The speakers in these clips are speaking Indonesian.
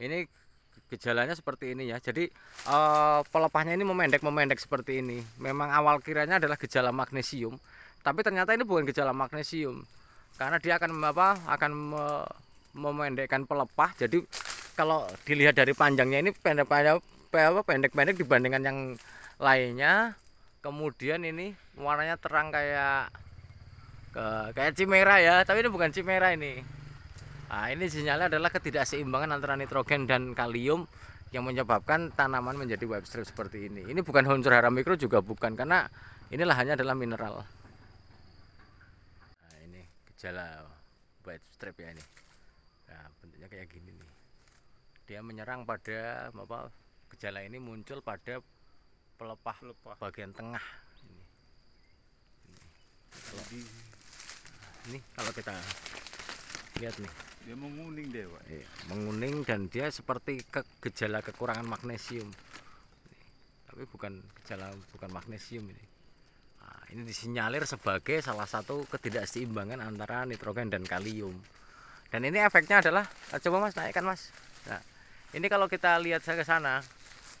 ini gejalanya seperti ini ya jadi uh, pelepahnya ini memendek memendek seperti ini memang awal kiranya adalah gejala magnesium tapi ternyata ini bukan gejala magnesium karena dia akan apa akan me memendekkan pelepah jadi kalau dilihat dari panjangnya ini pendek-pendek pendek-pendek dibandingkan yang lainnya kemudian ini warnanya terang kayak kayak cimera ya tapi ini bukan cimera ini Nah, ini sinyalnya adalah ketidakseimbangan antara nitrogen dan kalium yang menyebabkan tanaman menjadi web strip seperti ini. Ini bukan hancur hara mikro juga bukan karena ini lahannya adalah mineral. Nah, ini gejala web strip ya ini. Nah, bentuknya kayak gini nih. Dia menyerang pada apa? Gejala ini muncul pada pelepah, pelepah. bagian tengah ini. Ini. Kalau, nah, ini kalau kita lihat nih dia menguning deh, Pak. Iya, menguning dan dia seperti ke gejala kekurangan magnesium. Tapi bukan gejala bukan magnesium ini. Nah, ini disinyalir sebagai salah satu ketidakseimbangan antara nitrogen dan kalium. Dan ini efeknya adalah eh, coba Mas naikkan Mas. Nah, ini kalau kita lihat ke sana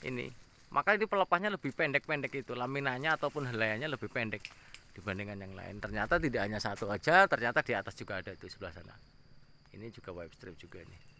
ini, maka ini pelepasnya lebih pendek-pendek itu laminanya ataupun helainya lebih pendek dibandingkan yang lain. Ternyata tidak hanya satu aja, ternyata di atas juga ada itu sebelah sana ini juga web strip juga nih